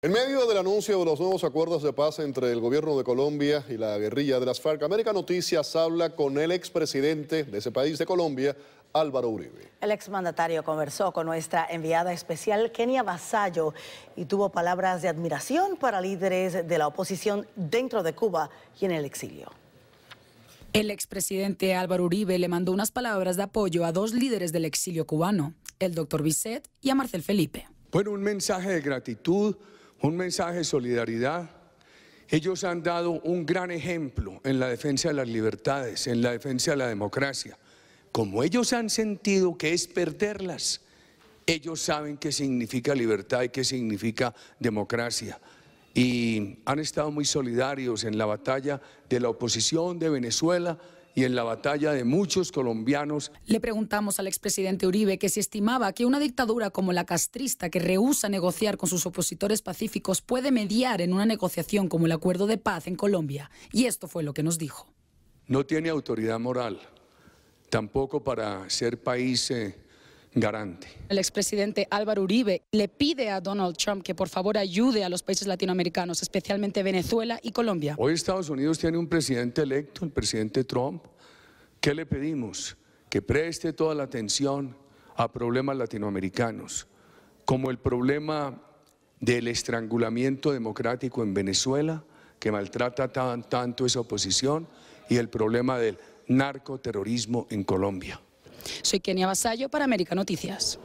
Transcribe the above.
En medio del anuncio de los nuevos acuerdos de paz entre el gobierno de Colombia y la guerrilla de las FARC, América Noticias habla con el expresidente de ese país de Colombia, Álvaro Uribe. El exmandatario conversó con nuestra enviada especial, Kenia Vasallo y tuvo palabras de admiración para líderes de la oposición dentro de Cuba y en el exilio. El expresidente Álvaro Uribe le mandó unas palabras de apoyo a dos líderes del exilio cubano, el doctor Bisset y a Marcel Felipe. Bueno, un mensaje de gratitud un mensaje de solidaridad. Ellos han dado un gran ejemplo en la defensa de las libertades, en la defensa de la democracia. Como ellos han sentido que es perderlas, ellos saben qué significa libertad y qué significa democracia. Y han estado muy solidarios en la batalla de la oposición de Venezuela y en la batalla de muchos colombianos. Le preguntamos al expresidente Uribe que si estimaba que una dictadura como la castrista, que rehúsa negociar con sus opositores pacíficos, puede mediar en una negociación como el acuerdo de paz en Colombia. Y esto fue lo que nos dijo. No tiene autoridad moral, tampoco para ser país. Eh, garante. El expresidente Álvaro Uribe le pide a Donald Trump que por favor ayude a los países latinoamericanos, especialmente Venezuela y Colombia. Hoy Estados Unidos tiene un presidente electo, el presidente Trump. ¿Qué le pedimos? Que preste toda la atención a problemas latinoamericanos, como el problema del estrangulamiento democrático en Venezuela, que maltrata tan, tanto esa oposición, y el problema del narcoterrorismo en Colombia. Soy Kenia Vasallo para América Noticias.